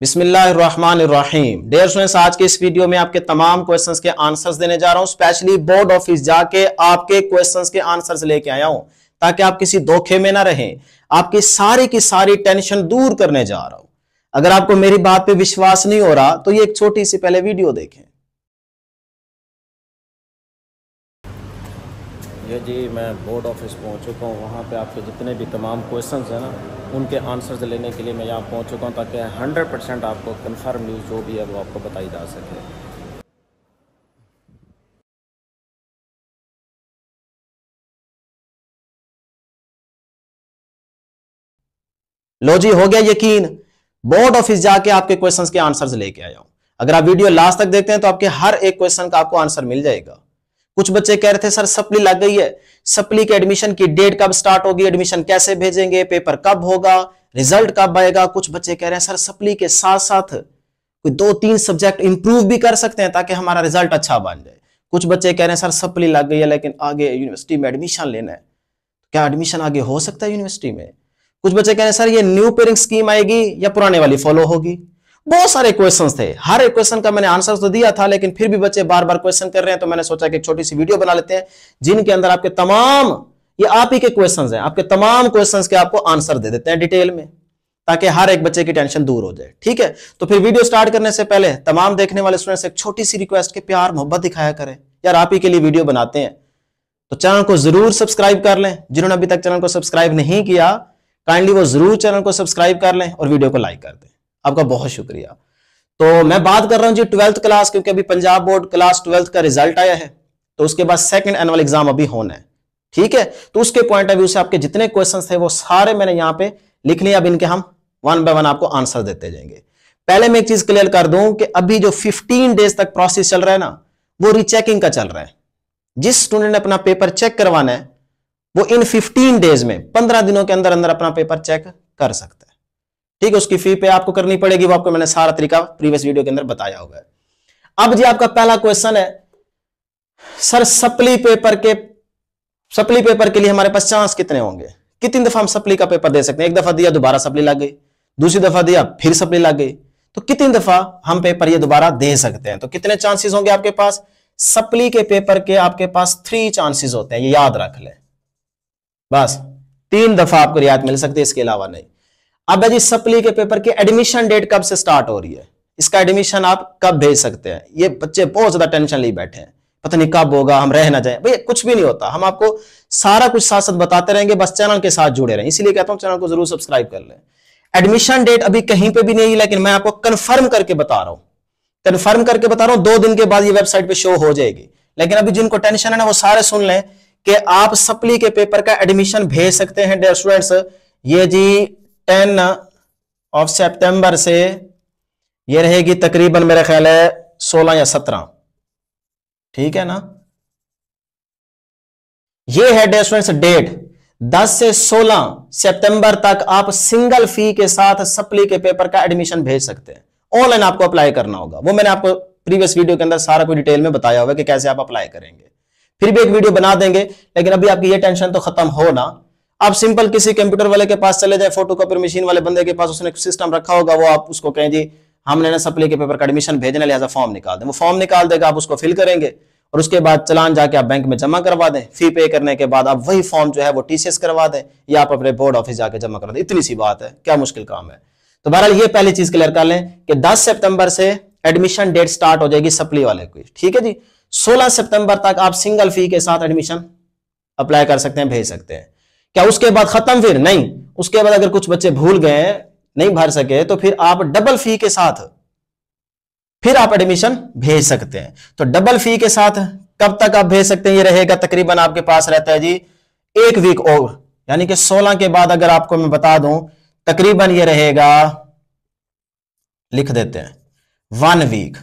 बिस्मिल्लाहिर्रहमानिर्रहीम dear students आज के इस वीडियो में आपके तमाम क्वेश्चंस के आंसर्स देने जा रहा हूं स्पेशली बोर्ड ऑफिस जाके आपके क्वेश्चंस के आंसर्स लेके आया हूं ताकि आप किसी धोखे में ना रहें आपकी सारी की सारी टेंशन दूर करने जा रहा हूं अगर आपको मेरी बात पे विश्वास नहीं हो रहा तो ये एक छोटी सी पहले वीडियो देखें ये जी मैं बोर्ड ऑफिस पहुंच चुका हूँ वहां पे आपके जितने भी तमाम क्वेश्चन हैं ना उनके आंसर्स लेने के लिए मैं यहां पहुंच चुका हूं ताकि 100 परसेंट आपको कन्फर्म न्यूज़ जो भी है वो आपको बताई जा सके लो जी हो गया यकीन बोर्ड ऑफिस जाके आपके क्वेश्चंस के आंसर्स लेके आया हूं अगर आप वीडियो लास्ट तक देखते हैं तो आपके हर एक क्वेश्चन का आपको आंसर मिल जाएगा कुछ बच्चे कह रहे थे सर सप्ली लग गई है सप्ली के एडमिशन की डेट कब स्टार्ट होगी एडमिशन कैसे भेजेंगे पेपर कब होगा रिजल्ट कब आएगा कुछ बच्चे कह रहे हैं सर सप्ली के साथ साथ कोई दो तीन सब्जेक्ट इंप्रूव भी कर सकते हैं ताकि हमारा रिजल्ट अच्छा बन जाए कुछ बच्चे कह रहे हैं सर सप्ली लग गई है लेकिन आगे यूनिवर्सिटी में एडमिशन लेना है तो क्या एडमिशन आगे हो सकता है यूनिवर्सिटी में कुछ बच्चे कह रहे हैं सर ये न्यू पेरिंग स्कीम आएगी या पुराने वाली फॉलो होगी बहुत सारे क्वेश्चंस थे हर एक क्वेश्चन का मैंने आंसर तो दिया था लेकिन फिर भी बच्चे बार बार क्वेश्चन कर रहे हैं तो मैंने सोचा कि एक छोटी सी वीडियो बना लेते हैं जिनके अंदर आपके तमाम ये आप ही के क्वेश्चन हैं आपके तमाम क्वेश्चन के आपको आंसर दे देते हैं डिटेल में ताकि हर एक बच्चे की टेंशन दूर हो जाए ठीक है तो फिर वीडियो स्टार्ट करने से पहले तमाम देखने वाले स्टूडेंट्स एक छोटी सी रिक्वेस्ट के प्यार मोहब्बत दिखाया करें यार आप ही के लिए वीडियो बनाते हैं तो चैनल को जरूर सब्सक्राइब कर लें जिन्होंने अभी तक चैनल को सब्सक्राइब नहीं किया काइंडली वो जरूर चैनल को सब्सक्राइब कर लें और वीडियो को लाइक कर दें आपका बहुत शुक्रिया तो मैं बात कर रहा हूं जी ट्वेल्थ क्लास क्योंकि अभी पंजाब बोर्ड क्लास ट्वेल्थ का रिजल्ट आया है तो उसके बाद सेकंड एनुअल एग्जाम अभी होना है ठीक है तो उसके पॉइंट ऑफ व्यू से आपके जितने क्वेश्चन थे वो सारे मैंने यहां पर लिख लिया अब इनके हम वन बाय वन आपको आंसर देते जाएंगे पहले मैं एक चीज क्लियर कर दूं कि अभी जो फिफ्टीन डेज तक प्रोसेस चल रहा है ना वो रिचेकिंग का चल रहा है जिस स्टूडेंट ने अपना पेपर चेक करवाना है वो इन 15 डेज में 15 दिनों के अंदर अंदर अपना पेपर चेक कर सकता है ठीक है उसकी फी पे आपको करनी पड़ेगी वो आपको मैंने सारा तरीका प्रीवियस वीडियो के अंदर बताया होगा अब जी आपका पहला क्वेश्चन है सर सप्ली पेपर के सप्ली पेपर के लिए हमारे पास चांस कितने होंगे कितनी दफा हम सप्ली का पेपर दे सकते हैं एक दफा दिया दोबारा सप्ली लग गई दूसरी दफा दिया फिर सप्ली लग गई तो कितनी दफा हम पेपर ये दोबारा दे सकते हैं तो कितने चांसेस होंगे आपके पास सप्ली के पेपर के आपके पास थ्री चांसेस होते हैं ये याद रख ले बस तीन दफा आपको रियायत मिल सकती है इसके अलावा नहीं अब जी सप्ली के पेपर की एडमिशन डेट कब से स्टार्ट हो रही है इसका एडमिशन आप कब भेज सकते हैं ये बच्चे बहुत ज्यादा टेंशन ले बैठे हैं पता नहीं कब होगा हम रह ना जाए भैया कुछ भी नहीं होता हम आपको सारा कुछ साथ साथ बताते रहेंगे बस चैनल के साथ जुड़े रहें इसलिए कहता हूं चैनल को जरूर सब्सक्राइब कर लें एडमिशन डेट अभी कहीं पे भी नहीं लेकिन मैं आपको कंफर्म करके बता रहा हूं कंफर्म करके बता रहा हूं दो दिन के बाद ये वेबसाइट पे शो हो जाएगी लेकिन अभी जिनको टेंशन है ना वो सारे सुन लें कि आप सप्ली के पेपर का एडमिशन भेज सकते हैं डेयर स्टूडेंट्स ये जी टेन ऑफ सितंबर से ये रहेगी तकरीबन मेरा ख्याल है सोलह या सत्रह ठीक है ना ये है डे डेट 10 से 16 सितंबर तक आप सिंगल फी के साथ सप्ली के पेपर का एडमिशन भेज सकते हैं ऑनलाइन आपको अप्लाई करना होगा वो मैंने आपको प्रीवियस वीडियो के अंदर सारा कुछ डिटेल में बताया होगा कि कैसे आप अप्लाई करेंगे फिर भी एक वीडियो बना देंगे लेकिन अभी आपकी ये टेंशन तो खत्म हो ना आप सिंपल किसी कंप्यूटर वाले के पास चले जाए फोटो कॉपी मशीन वाले बंदे के पास उसने सिस्टम रखा होगा वो आप उसको कहें जी हमने ना सप्ली के पेपर का एडमिशन भेजना लिहाजा फॉर्म निकाल दें वो फॉर्म निकाल देगा आप उसको फिल करेंगे और उसके बाद चलान जाके आप बैंक में जमा करवा दें फी पे करने के बाद आप वही फॉर्म जो है वो टीसीएस करवा दें या आप अपने बोर्ड ऑफिस जाके जमा करा दें इतनी सी बात है क्या मुश्किल काम है तो बहरहाल ये पहली चीज क्लियर कर लें कि 10 सितंबर से एडमिशन डेट स्टार्ट हो जाएगी सप्ली वाले की ठीक है जी सोलह सितंबर तक आप सिंगल फी के साथ एडमिशन अप्लाई कर सकते हैं भेज सकते हैं क्या उसके बाद खत्म फिर नहीं उसके बाद अगर कुछ बच्चे भूल गए नहीं भर सके तो फिर आप डबल फी के साथ फिर आप एडमिशन भेज सकते हैं तो डबल फी के साथ कब तक आप भेज सकते हैं ये रहेगा तकरीबन आपके पास रहता है जी एक वीक और यानी कि 16 के बाद अगर आपको मैं बता दूं तकरीबन ये रहेगा लिख देते हैं वन वीक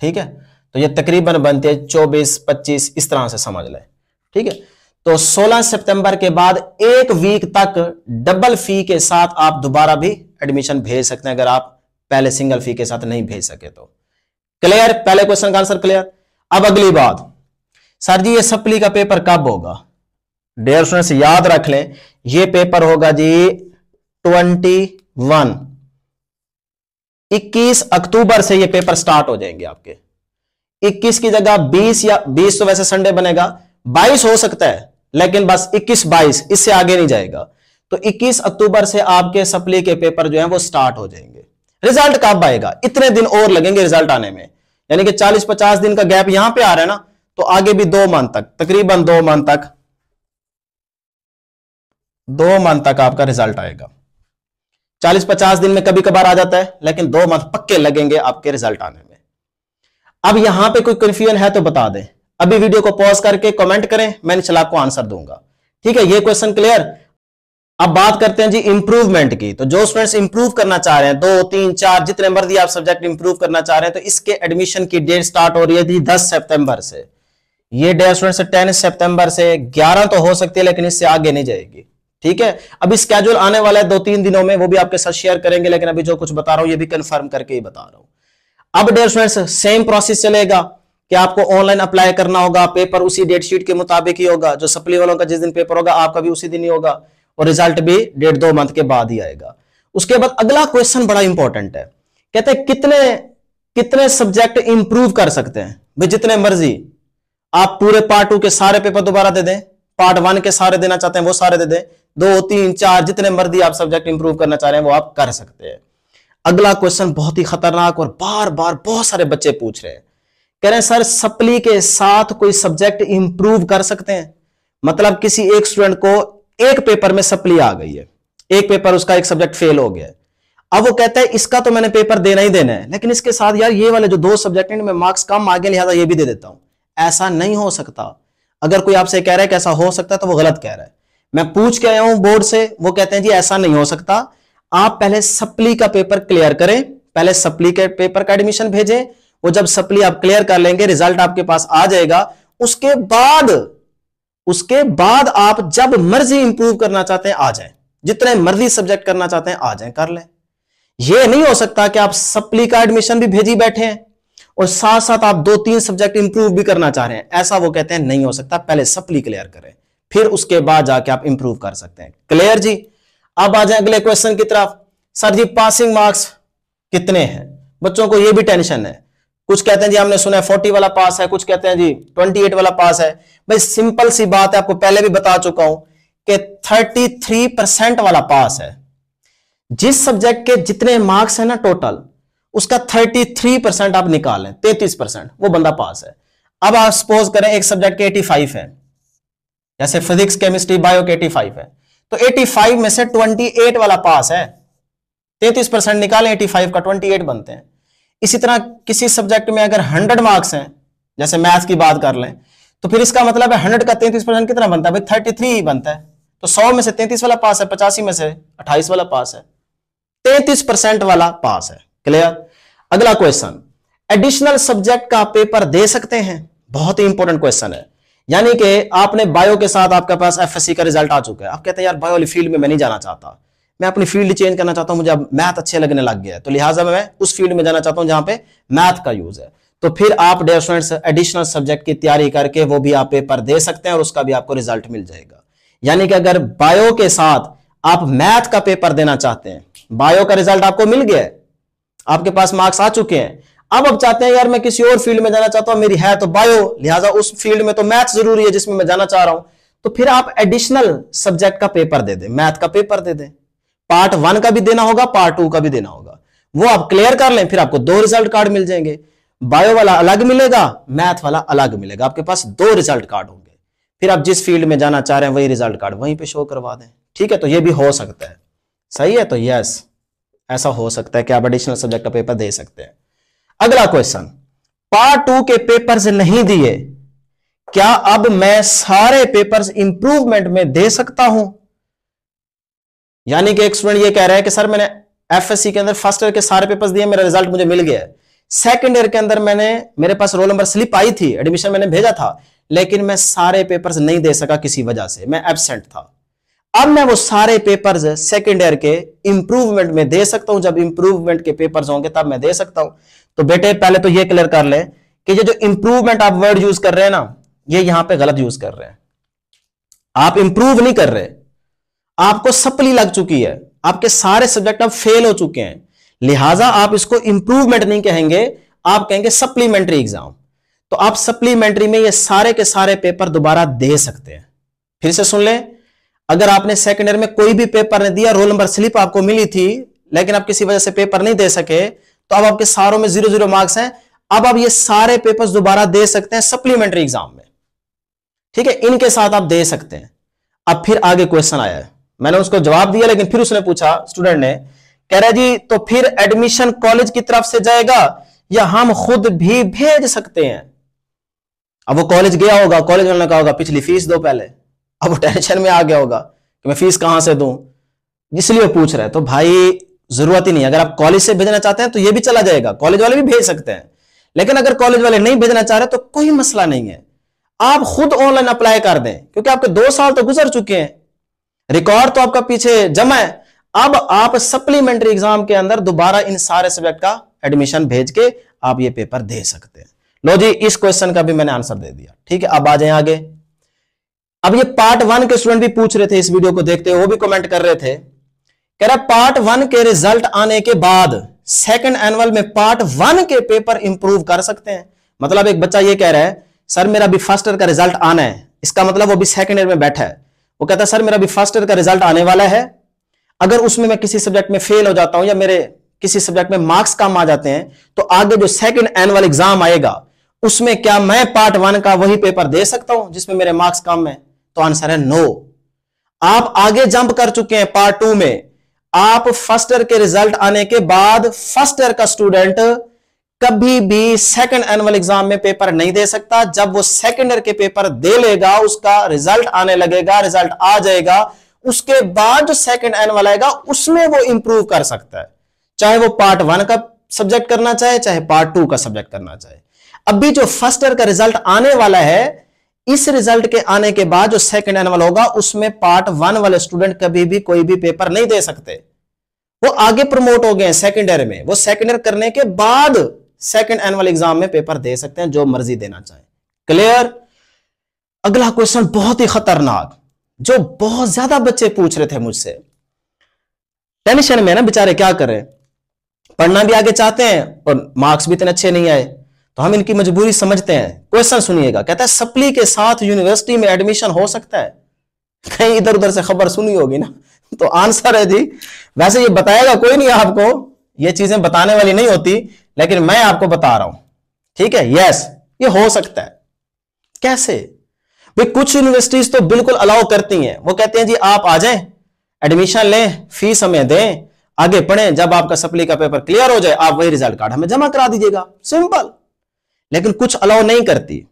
ठीक है तो ये तकरीबन बनते हैं चौबीस पच्चीस इस तरह से समझ लें ठीक है तो 16 सितंबर के बाद एक वीक तक डबल फी के साथ आप दोबारा भी एडमिशन भेज सकते हैं अगर आप पहले सिंगल फी के साथ नहीं भेज सके तो क्लियर पहले क्वेश्चन का आंसर क्लियर अब अगली बात सर जी ये सप्ली का पेपर कब होगा डेयर से याद रख लें ये पेपर होगा जी ट्वेंटी वन इक्कीस अक्टूबर से ये पेपर स्टार्ट हो जाएंगे आपके 21 की जगह 20 या 20 तो वैसे संडे बनेगा 22 हो सकता है लेकिन बस 21 22 इससे आगे नहीं जाएगा तो 21 अक्टूबर से आपके सप्ली के पेपर जो है वो स्टार्ट हो जाएंगे रिजल्ट कब आएगा इतने दिन और लगेंगे रिजल्ट आने में यानी कि 40-50 दिन का गैप यहां पे आ रहा है ना तो आगे भी दो मंथ तक तकरीबन दो मंथ तक दो मंथ तक आपका रिजल्ट आएगा 40-50 दिन में कभी कभार आ जाता है लेकिन दो मंथ पक्के लगेंगे आपके रिजल्ट आने में अब यहां पे कोई कंफ्यूजन है तो बता दें अभी वीडियो को पॉज करके कमेंट करें मैं इंशाल्लाह आपको आंसर दूंगा ठीक है ये क्वेश्चन क्लियर अब बात करते हैं जी इंप्रूवमेंट की तो जो स्टूडेंट्स इंप्रूव करना चाह रहे हैं दो तीन चार जितने मर्जी आप सब्जेक्ट इंप्रूव करना चाह रहे हैं तो इसके एडमिशन की डेट स्टार्ट हो रही है जी दस सेप्टेम्बर से ये डेट स्टूडेंट्स टेन सेप्टेम्बर से ग्यारह तो हो सकती है लेकिन इससे आगे नहीं जाएगी ठीक है अभी स्केड्यूल आने वाला है दो तीन दिनों में वो भी आपके साथ शेयर करेंगे लेकिन अभी जो कुछ बता रहा हूं ये भी कंफर्म करके ही बता रहा हूं अब डेयर स्टूडेंट्स सेम प्रोसेस चलेगा कि आपको ऑनलाइन अप्लाई करना होगा पेपर उसी डेट शीट के मुताबिक ही होगा जो सप्ली वालों का जिस दिन पेपर होगा आपका भी उसी दिन ही होगा और रिजल्ट भी डेढ़ दो मंथ के बाद ही आएगा उसके बाद अगला क्वेश्चन बड़ा इंपॉर्टेंट है कहते हैं कितने कितने सब्जेक्ट इंप्रूव कर सकते हैं भाई जितने मर्जी आप पूरे पार्ट टू के सारे पेपर दोबारा दे दें पार्ट वन के सारे देना चाहते हैं वो सारे दे दें दो तीन चार जितने मर्जी आप सब्जेक्ट इंप्रूव करना चाह रहे हैं वो आप कर सकते हैं अगला क्वेश्चन बहुत ही खतरनाक और बार बार बहुत सारे बच्चे पूछ रहे हैं कह रहे हैं सर सप्ली के साथ कोई सब्जेक्ट इंप्रूव कर सकते हैं मतलब किसी एक स्टूडेंट को एक पेपर में सप्ली आ गई है एक पेपर उसका एक सब्जेक्ट फेल हो गया है अब वो कहता है इसका तो मैंने पेपर देना ही देना है लेकिन इसके साथ यार ये वाले जो दो सब्जेक्ट हैं इनमें मार्क्स कम आगे लिहाजा ये भी दे देता हूं ऐसा नहीं हो सकता अगर कोई आपसे कह रहा है कि ऐसा हो सकता है तो वो गलत कह रहा है मैं पूछ के आया हूं बोर्ड से वो कहते हैं जी ऐसा नहीं हो सकता आप पहले सप्ली का पेपर क्लियर करें पहले सप्ली के पेपर का एडमिशन भेजें वो जब सप्ली आप क्लियर कर लेंगे रिजल्ट आपके पास आ जाएगा उसके बाद उसके बाद आप जब मर्जी इंप्रूव करना चाहते हैं आ जाए जितने मर्जी सब्जेक्ट करना चाहते हैं आ जाए कर लें यह नहीं हो सकता कि आप सप्ली का एडमिशन भी भेजी बैठे हैं और साथ साथ आप दो तीन सब्जेक्ट इंप्रूव भी करना चाह रहे हैं ऐसा वो कहते हैं नहीं हो सकता पहले सप्ली क्लियर करें फिर उसके बाद जाके आप इंप्रूव कर सकते हैं क्लियर जी अब आ जाए अगले क्वेश्चन की तरफ सर जी पासिंग मार्क्स कितने हैं बच्चों को यह भी टेंशन है कुछ कहते हैं जी हमने सुना है फोर्टी वाला पास है कुछ कहते हैं जी ट्वेंटी एट वाला पास है भाई सिंपल सी बात है आपको पहले भी बता चुका हूं कि थर्टी थ्री परसेंट वाला पास है जिस सब्जेक्ट के जितने मार्क्स है ना टोटल उसका थर्टी थ्री परसेंट आप निकालें तैतीस परसेंट वो बंदा पास है अब आप सपोज करें एक सब्जेक्ट के एटी फाइव है जैसे फिजिक्स केमिस्ट्री बायो के एटी फाइव है तो एटी फाइव में से ट्वेंटी एट वाला पास है तैतीस परसेंट निकालें एटी फाइव का ट्वेंटी एट बनते हैं इसी तरह किसी सब्जेक्ट में अगर हंड्रेड मार्क्स हैं जैसे मैथ्स की बात कर लें तो फिर इसका मतलब है हंड्रेड का तैंतीस परसेंट कितना बनता है भाई थर्टी थ्री ही बनता है तो सौ में से तैंतीस वाला पास है पचासी में से अट्ठाईस वाला पास है तैंतीस परसेंट वाला पास है क्लियर अगला क्वेश्चन एडिशनल सब्जेक्ट का पेपर दे सकते हैं बहुत ही इंपॉर्टेंट क्वेश्चन है यानी कि आपने बायो के साथ आपके पास एफएससी का रिजल्ट आ चुका है आप कहते हैं यार बायो वाली फील्ड में मैं नहीं जाना चाहता मैं अपनी फील्ड चेंज करना चाहता हूँ मुझे अब मैथ अच्छे लगने लग गया है तो लिहाजा मैं उस फील्ड में जाना चाहता हूँ जहां पे मैथ का यूज है तो फिर आप डेयर एडिशनल सब्जेक्ट की तैयारी करके वो भी आप पेपर दे सकते हैं और उसका भी आपको रिजल्ट मिल जाएगा यानी कि अगर बायो के साथ आप मैथ का पेपर देना चाहते हैं बायो का रिजल्ट आपको मिल गया है आपके पास मार्क्स आ चुके हैं अब अब चाहते हैं यार मैं किसी और फील्ड में जाना चाहता हूं मेरी है तो बायो लिहाजा उस फील्ड में तो मैथ जरूरी है जिसमें मैं जाना चाह रहा हूं तो फिर आप एडिशनल सब्जेक्ट का पेपर दे दें मैथ का पेपर दे दें पार्ट वन का भी देना होगा पार्ट टू का भी देना होगा वो आप क्लियर कर लें फिर आपको दो रिजल्ट कार्ड मिल जाएंगे बायो वाला अलग मिलेगा मैथ वाला अलग मिलेगा आपके पास दो रिजल्ट कार्ड होंगे फिर आप जिस फील्ड में जाना चाह रहे हैं वही रिजल्ट कार्ड वहीं पे शो करवा दें ठीक है तो ये भी हो सकता है सही है तो यस ऐसा हो सकता है कि आप एडिशनल सब्जेक्ट का पेपर दे सकते हैं अगला क्वेश्चन पार्ट टू के पेपर नहीं दिए क्या अब मैं सारे पेपर इंप्रूवमेंट में दे सकता हूं यानी कि एक स्टूडेंट ये कह रहा है कि सर मैंने एफएससी के अंदर फर्स्ट ईयर के सारे पेपर्स दिए मेरा रिजल्ट मुझे मिल गया है सेकंड ईयर के अंदर मैंने मेरे पास रोल नंबर स्लिप आई थी एडमिशन मैंने भेजा था लेकिन मैं सारे पेपर्स नहीं दे सका किसी वजह से मैं एबसेंट था अब मैं वो सारे पेपर्स सेकंड ईयर के इंप्रूवमेंट में दे सकता हूं जब इंप्रूवमेंट के पेपर्स होंगे तब मैं दे सकता हूं तो बेटे पहले तो ये क्लियर कर ले कि ये जो इंप्रूवमेंट आप वर्ड यूज कर रहे हैं ना ये यहां पे गलत यूज कर रहे हैं आप इंप्रूव नहीं कर रहे आपको सप्ली लग चुकी है आपके सारे सब्जेक्ट अब फेल हो चुके हैं लिहाजा आप इसको इंप्रूवमेंट नहीं कहेंगे आप कहेंगे सप्लीमेंट्री एग्जाम तो आप सप्लीमेंट्री में ये सारे के सारे पेपर दोबारा दे सकते हैं फिर से सुन लें अगर आपने सेकेंड ईयर में कोई भी पेपर नहीं दिया रोल नंबर स्लिप आपको मिली थी लेकिन आप किसी वजह से पेपर नहीं दे सके तो अब आपके सारों में जीरो जीरो मार्क्स हैं अब आप ये सारे पेपर दोबारा दे सकते हैं सप्लीमेंट्री एग्जाम में ठीक है इनके साथ आप दे सकते हैं अब फिर आगे क्वेश्चन आया है मैंने उसको जवाब दिया लेकिन फिर उसने पूछा स्टूडेंट ने कह रहा जी तो फिर एडमिशन कॉलेज की तरफ से जाएगा या हम खुद भी भेज सकते हैं अब वो कॉलेज गया होगा कॉलेज वाले ने कहा होगा पिछली फीस दो पहले अब वो टेंशन में आ गया होगा कि मैं फीस कहां से दू इसलिए वो पूछ रहे तो भाई जरूरत ही नहीं अगर आप कॉलेज से भेजना चाहते हैं तो ये भी चला जाएगा कॉलेज वाले भी भेज सकते हैं लेकिन अगर कॉलेज वाले नहीं भेजना चाह रहे तो कोई मसला नहीं है आप खुद ऑनलाइन अप्लाई कर दें क्योंकि आपके दो साल तो गुजर चुके हैं रिकॉर्ड तो आपका पीछे जमा है अब आप सप्लीमेंट्री एग्जाम के अंदर दोबारा इन सारे सब्जेक्ट का एडमिशन भेज के आप ये पेपर दे सकते हैं लो जी इस क्वेश्चन का भी मैंने आंसर दे दिया ठीक है अब आ जाए आगे अब ये पार्ट वन के स्टूडेंट भी पूछ रहे थे इस वीडियो को देखते हुए वो भी कॉमेंट कर रहे थे कह रहा पार्ट वन के रिजल्ट आने के बाद सेकेंड एनुअल में पार्ट वन के पेपर इंप्रूव कर सकते हैं मतलब एक बच्चा ये कह रहा है सर मेरा अभी फर्स्ट ईयर का रिजल्ट आना है इसका मतलब वो भी सेकंड ईयर में बैठा है वो कहता है सर मेरा अभी फर्स्ट ईयर का रिजल्ट आने वाला है अगर उसमें मैं किसी सब्जेक्ट में फेल हो जाता हूं या मेरे किसी सब्जेक्ट में मार्क्स कम आ जाते हैं तो आगे जो सेकंड एनुअल एग्जाम आएगा उसमें क्या मैं पार्ट वन का वही पेपर दे सकता हूं जिसमें मेरे मार्क्स कम तो है तो आंसर है नो आप आगे जंप कर चुके हैं पार्ट टू में आप फर्स्ट ईयर के रिजल्ट आने के बाद फर्स्ट ईयर का स्टूडेंट कभी भी सेकंड एनुअल एग्जाम में पेपर नहीं दे सकता जब वो सेकंड ईयर के पेपर दे लेगा उसका रिजल्ट आने लगेगा रिजल्ट आ जाएगा उसके बाद जो सेकंड एनुअल आएगा उसमें वो इंप्रूव कर सकता है चाहे वो पार्ट वन का सब्जेक्ट करना चाहे चाहे पार्ट टू का सब्जेक्ट करना चाहे अभी जो फर्स्ट ईयर का रिजल्ट आने वाला है इस रिजल्ट के आने के बाद जो सेकंड एनुअल होगा उसमें पार्ट वन वाले स्टूडेंट कभी भी कोई भी पेपर नहीं दे सकते वो आगे प्रमोट हो गए सेकंड ईयर में वो सेकंड ईयर करने के बाद सेकंड एनुअल एग्जाम में पेपर दे सकते हैं जो मर्जी देना चाहे क्लियर अगला क्वेश्चन बहुत ही खतरनाक जो बहुत ज्यादा बच्चे पूछ रहे थे मुझसे टेंशन में ना बेचारे क्या करें पढ़ना भी आगे चाहते हैं और मार्क्स भी इतने अच्छे नहीं आए तो हम इनकी मजबूरी समझते हैं क्वेश्चन सुनिएगा कहता है सप्ली के साथ यूनिवर्सिटी में एडमिशन हो सकता है कहीं इधर उधर से खबर सुनी होगी ना तो आंसर है जी वैसे ये बताएगा कोई नहीं आपको ये चीजें बताने वाली नहीं होती लेकिन मैं आपको बता रहा हूं ठीक है यस ये हो सकता है कैसे भाई कुछ यूनिवर्सिटीज तो बिल्कुल अलाउ करती हैं वो कहते हैं जी आप आ जाए एडमिशन लें फीस हमें दें आगे पढ़ें जब आपका सप्ली का पेपर क्लियर हो जाए आप वही रिजल्ट कार्ड हमें जमा करा दीजिएगा सिंपल लेकिन कुछ अलाउ नहीं करती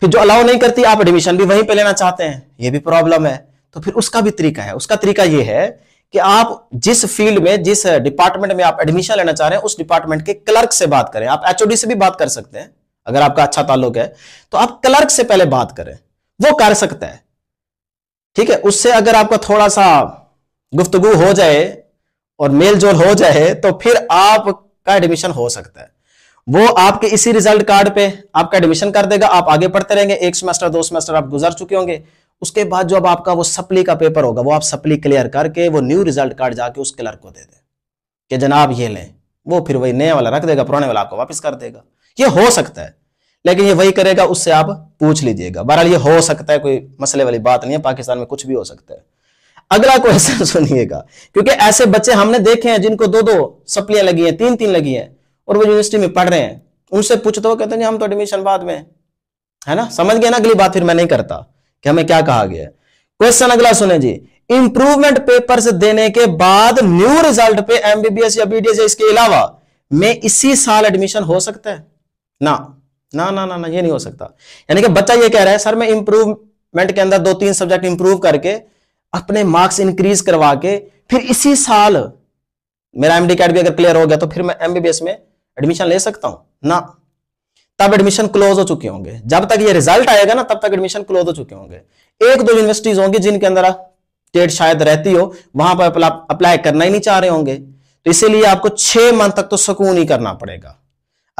फिर जो अलाउ नहीं करती आप एडमिशन भी वहीं पे लेना चाहते हैं ये भी प्रॉब्लम है तो फिर उसका भी तरीका है उसका तरीका ये है कि आप जिस फील्ड में जिस डिपार्टमेंट में आप एडमिशन लेना चाह रहे हैं उस डिपार्टमेंट के क्लर्क से बात करें आप एचओडी से भी बात कर सकते हैं अगर आपका अच्छा ताल्लुक है तो आप क्लर्क से पहले बात करें वो कर सकता है ठीक है उससे अगर आपका थोड़ा सा गुफ्तगु हो जाए और मेल जोल हो जाए तो फिर आपका एडमिशन हो सकता है वो आपके इसी रिजल्ट कार्ड पे आपका एडमिशन कर देगा आप आगे पढ़ते रहेंगे एक सेमेस्टर दो सेमेस्टर आप गुजर चुके होंगे उसके बाद जो अब आपका वो सप्ली का पेपर होगा वो आप सप्ली क्लियर करके वो न्यू रिजल्ट कार्ड जाके उस क्लर्क को दे दे कि जनाब ये लें वो फिर वही नया वाला रख देगा पुराने वाला आपको वापस कर देगा ये हो सकता है लेकिन ये वही करेगा उससे आप पूछ लीजिएगा बहरहाल ये हो सकता है कोई मसले वाली बात नहीं है पाकिस्तान में कुछ भी हो सकता है अगला क्वेश्चन सुनिएगा क्योंकि ऐसे बच्चे हमने देखे हैं जिनको दो दो सप्लियां लगी हैं तीन तीन लगी हैं और वो यूनिवर्सिटी में पढ़ रहे हैं उनसे पूछ हो कहते हैं हम तो एडमिशन बाद में है ना समझ गए ना अगली बात फिर मैं नहीं करता कि हमें क्या कहा गया है क्वेश्चन अगला सुने जी इंप्रूवमेंट पेपर्स देने के बाद न्यू रिजल्ट पे एमबीबीएस या बीडीएस इसके अलावा में इसी साल एडमिशन हो सकता है ना ना ना ना ना ये नहीं हो सकता यानी कि बच्चा ये कह रहा है सर मैं इंप्रूवमेंट के अंदर दो तीन सब्जेक्ट इंप्रूव करके अपने मार्क्स इंक्रीज करवा के फिर इसी साल मेरा एमडी कैट भी अगर क्लियर हो गया तो फिर मैं एमबीबीएस में एडमिशन ले सकता हूं ना तब एडमिशन क्लोज हो चुके होंगे जब तक ये रिजल्ट आएगा ना तब तक एडमिशन क्लोज हो चुके होंगे एक दो यूनिवर्सिटीज होंगी जिनके अंदर डेट शायद रहती हो वहां पर अप्लाई करना ही नहीं चाह रहे होंगे तो इसीलिए आपको छह मंथ तक तो सुकून ही करना पड़ेगा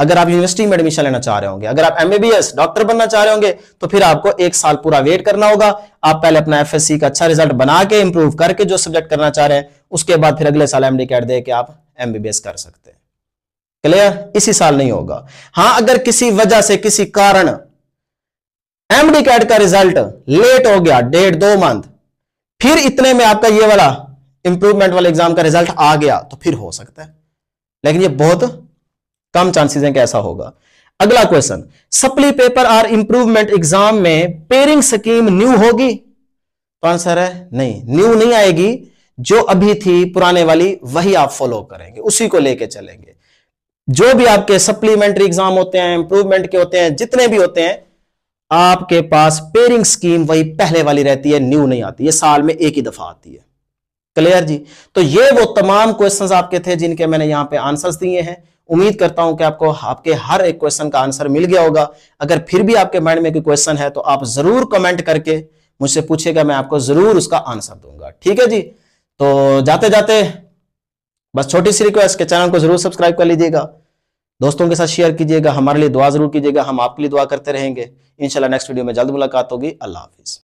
अगर आप यूनिवर्सिटी में एडमिशन लेना चाह रहे होंगे अगर आप एमबीबीएस डॉक्टर बनना चाह रहे होंगे तो फिर आपको एक साल पूरा वेट करना होगा आप पहले अपना एफएससी का अच्छा रिजल्ट बना के इंप्रूव करके जो सब्जेक्ट करना चाह रहे हैं उसके बाद फिर अगले साल एमडी कैट दे के आप एमबीबीएस कर सकते हैं क्लियर इसी साल नहीं होगा हां अगर किसी वजह से किसी कारण एमडी कैट का रिजल्ट लेट हो गया डेढ़ दो मंथ फिर इतने में आपका ये वाला इंप्रूवमेंट वाले एग्जाम का रिजल्ट आ गया तो फिर हो सकता है लेकिन ये बहुत कम चांसेस हैं कि ऐसा होगा अगला question supply paper or improvement exam में पेरिंग स्कीम न्यू होगी तो आंसर है नहीं न्यू नहीं आएगी जो अभी थी पुराने वाली वही आप फॉलो करेंगे उसी को लेके चलेंगे जो भी आपके सप्लीमेंट्री एग्जाम होते हैं इंप्रूवमेंट के होते हैं जितने भी होते हैं आपके पास पेरिंग स्कीम वही पहले वाली रहती है न्यू नहीं आती है साल में एक ही दफा आती है क्लियर जी तो ये वो तमाम क्वेश्चंस आपके थे जिनके मैंने यहां पे आंसर्स दिए हैं उम्मीद करता हूं कि आपको आपके हर एक क्वेश्चन का आंसर मिल गया होगा अगर फिर भी आपके माइंड में कोई क्वेश्चन है तो आप जरूर कमेंट करके मुझसे पूछेगा मैं आपको जरूर उसका आंसर दूंगा ठीक है जी तो जाते जाते बस छोटी सी रिक्वेस्ट के चैनल को जरूर सब्सक्राइब कर लीजिएगा दोस्तों के साथ शेयर कीजिएगा हमारे लिए दुआ जरूर कीजिएगा हम आपके लिए दुआ करते रहेंगे इंशाल्लाह नेक्स्ट वीडियो में जल्द मुलाकात होगी अल्लाह हाफिज़